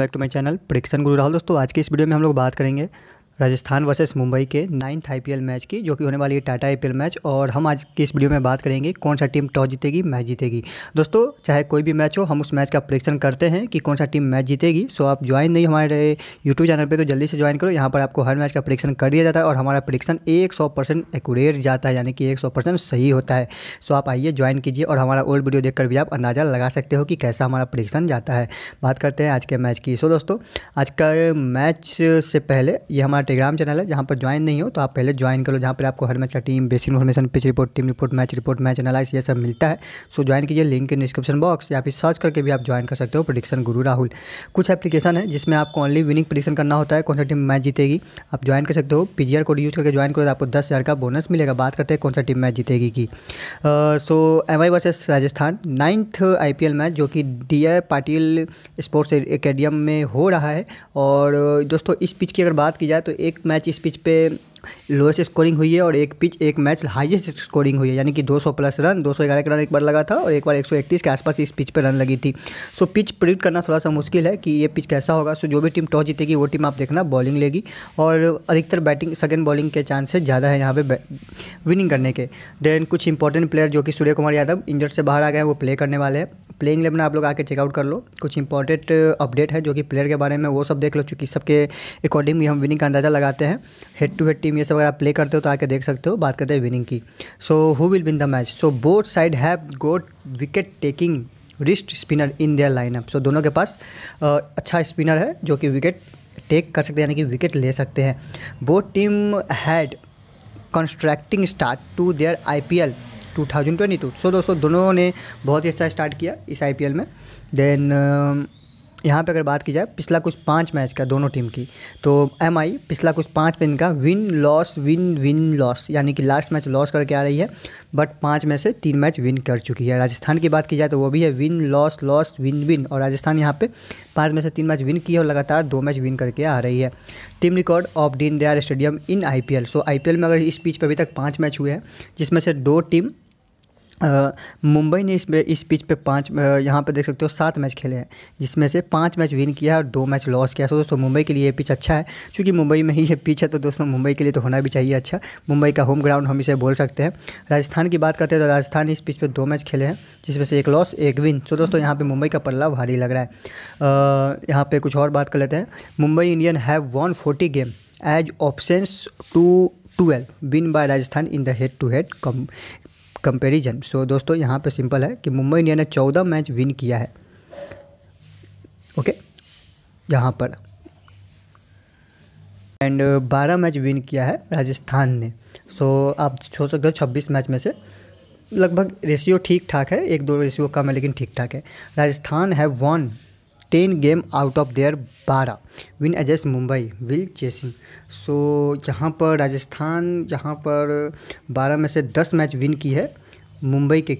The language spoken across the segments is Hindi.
Back to my channel prediction Guru Rahul दोस्तों आज के इस वीडियो में हम लोग बात करेंगे राजस्थान वर्सेस मुंबई के नाइन्थ आईपीएल मैच की जो कि होने वाली है टाटा आईपीएल मैच और हम आज की इस वीडियो में बात करेंगे कौन सा टीम टॉस जीतेगी मैच जीतेगी दोस्तों चाहे कोई भी मैच हो हम उस मैच का प्रेक्षण करते हैं कि कौन सा टीम मैच जीतेगी सो आप ज्वाइन नहीं हमारे यूट्यूब चैनल पर तो जल्दी से ज्वाइन करो यहाँ पर आपको हर मैच का प्रिडिक्शन कर दिया जाता है और हमारा प्रिडिक्शन एक सौ एक्यूरेट जाता है यानी कि एक सौ सही होता है सो आप आइए ज्वाइन कीजिए और हमारा ओल्ड वीडियो देखकर भी आप अंदाज़ा लगा सकते हो कि कैसा हमारा प्रिडिक्शन जाता है बात करते हैं आज के मैच की सो दोस्तों आज का मैच से पहले ये हमारा टेलीग्राम चैनल है जहाँ पर ज्वाइन नहीं हो तो आप पहले ज्वाइन करो जहाँ पर आपको हर मैच का team basic information pitch report team report match report match analysis ये सब मिलता है सो ज्वाइन कीजिए लिंक इन डिस्क्रिप्शन बॉक्स या फिर सर्च करके भी आप ज्वाइन कर सकते हो प्रडिक्शन गुरु राहुल कुछ एप्लीकेशन है जिसमें आपको ऑनली विनिंग प्रडिक्शन करना होता है कौन सा टीम मैच जीतेगी आप ज्वाइन कर सकते हो पी कोड यूज़ करके ज्वाइन करो तो आपको दस हज़ार का बोनस मिलेगा बात करते हैं कौन सा टीम मैच जीतेगी की so M I versus Rajasthan ninth I match जो कि डी पाटिल स्पोर्ट्स एकेडियम में हो रहा है और दोस्तों इस पिच की अगर बात की जाए तो एक मैच इस पिच पे लोएस्ट स्कोरिंग हुई है और एक पिच एक मैच हाईएस्ट स्कोरिंग हुई है यानी कि 200 प्लस रन 211 के रन एक बार लगा था और एक बार 131 के आसपास इस पिच पर रन लगी थी सो पिच प्रिडिक्ट करना थोड़ा सा मुश्किल है कि ये पिच कैसा होगा सो जो भी टीम टॉस जीतेगी वो टीम आप देखना बॉलिंग लेगी और अधिकतर बैटिंग सेकेंड बॉलिंग के चांसेस ज़्यादा है यहाँ पर विनिंग करने के देन कुछ इंपॉर्टेंट प्लेयर जो कि सूर्य कुमार यादव इंजर्ड से बाहर आ गए हैं वो प्ले करने वाले हैं प्लेइंग इलेवन आप लोग आके चेकआउट कर लो कुछ इंपॉर्टेंट अपडेट uh, है जो कि प्लेयर के बारे में वो सब देख लो चूँकि सबके अकॉर्डिंग भी हम विनिंग का अंदाज़ा लगाते हैं हेड टू हेड टीम ये सब अगर आप प्ले करते हो तो आके देख सकते हो बात करते हैं विनिंग की so who will win the match so both side have got wicket taking wrist spinner in their lineup so दोनों के पास uh, अच्छा स्पिनर है जो कि विकेट टेक कर सकते हैं यानी कि विकेट ले सकते हैं both team had contrasting start to their IPL two thousand twenty two so दोस्तों दोनों ने बहुत ही अच्छा स्टार्ट किया इस एल में देन यहाँ पे अगर बात की जाए पिछला कुछ पाँच मैच का दोनों टीम की तो एम आई पिछला कुछ पाँच में इनका win loss win win loss यानी कि लास्ट मैच लॉस करके आ रही है बट पाँच में से तीन मैच विन कर चुकी है राजस्थान की बात की जाए तो वो भी है win loss loss win win और राजस्थान यहाँ पे पाँच में से तीन मैच विन किया और लगातार दो मैच विन करके आ रही है team record of the stadium in I so I में अगर इस बीच पर अभी तक पाँच मैच हुए हैं जिसमें से दो टीम मुंबई ने इस इस पिच पे पाँच यहाँ पे देख सकते हो सात मैच खेले हैं जिसमें से पाँच मैच विन किया है और दो मैच लॉस किया सो दोस्तों मुंबई के लिए ये पिच अच्छा है क्योंकि मुंबई में ही ये पिच है तो दोस्तों मुंबई के लिए तो होना भी चाहिए अच्छा मुंबई का होम ग्राउंड हम इसे बोल सकते हैं राजस्थान की बात करते हैं तो राजस्थान इस पिच पर दो मैच खेले हैं जिसमें से एक लॉस एक विन सो दोस्तों यहाँ पर मुंबई का पल्ला भारी लग रहा है यहाँ पर कुछ और बात कर लेते हैं Mumbai Indian have one forty game as options to win by Rajasthan in the head to head come comparison so दोस्तों यहाँ पे सिंपल है कि मुंबई इंडिया ने चौदह मैच विन किया है ओके okay? यहाँ पर एंड uh, बारह मैच विन किया है राजस्थान ने सो so, आप छोड़ सकते हो छब्बीस मैच में से लगभग रेशियो ठीक ठाक है एक दो रेशियो कम है लेकिन ठीक ठाक है राजस्थान है one ten game out of their बारह win against Mumbai will chasing so यहाँ पर राजस्थान यहाँ पर बारह में से दस मैच विन की है मुंबई के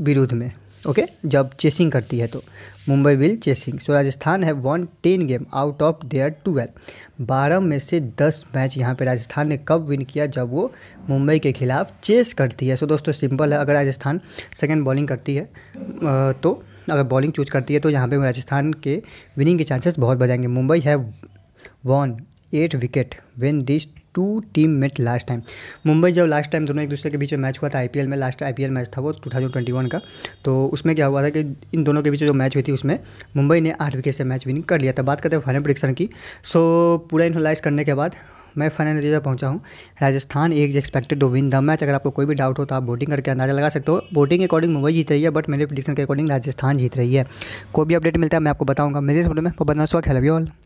विरुद्ध में ओके okay? जब चेसिंग करती है तो Mumbai will chasing so Rajasthan है one ten game out of their twelve बारह में से दस मैच यहाँ पे राजस्थान ने कब विन किया जब वो मुंबई के खिलाफ चेस करती है सो so, दोस्तों सिंपल है अगर राजस्थान सेकेंड बॉलिंग करती है तो अगर बॉलिंग चूज करती है तो यहाँ पे राजस्थान के विनिंग के चांसेस बहुत बढ़ जाएंगे मुंबई है one eight wicket when this two team met last time Mumbai जब लास्ट टाइम दोनों एक दूसरे के बीच में मैच हुआ था आईपीएल में लास्ट आईपीएल मैच था वो 2021 का तो उसमें क्या हुआ था कि इन दोनों के बीच जो मैच हुई थी उसमें मुंबई ने आठ विकेट से मैच विनिंग कर लिया था बात करते हैं फाइनल प्रोडिक्शन की सो पूरा एनालाइज करने के बाद मैं फाइनल नतीजा पहुंचा हूं Rajasthan is expected to win the match अगर आपको कोई भी डाउट हो तो आप वोटिंग करके अंदाजा लगा सकते हो वोटिंग के अकॉर्डिंग मुंबई जीत रही है बट मेरे प्रिडिक्शन के अकॉर्डिंग राजस्थान जीत रही है कोई भी अपडेट मिलता है मैं आपको बताऊँगा मेरे इस में वो बदना हेलो ऑल